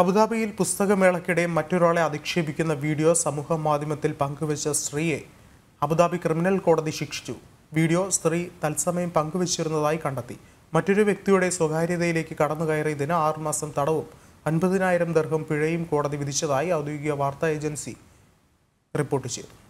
അബുദാബിയിൽ പുസ്തകമേളയ്ക്കിടെ മറ്റൊരാളെ അധിക്ഷേപിക്കുന്ന വീഡിയോ സമൂഹ മാധ്യമത്തിൽ പങ്കുവച്ച സ്ത്രീയെ അബുദാബി ക്രിമിനൽ കോടതി ശിക്ഷിച്ചു വീഡിയോ സ്ത്രീ തത്സമയം പങ്കുവച്ചിരുന്നതായി കണ്ടെത്തി മറ്റൊരു വ്യക്തിയുടെ സ്വകാര്യതയിലേക്ക് കടന്നുകയറിയതിന് ആറുമാസം തടവും അൻപതിനായിരം ദർഹം പിഴയും കോടതി വിധിച്ചതായി ഔദ്യോഗിക വാർത്താ ഏജൻസി റിപ്പോർട്ട് ചെയ്തു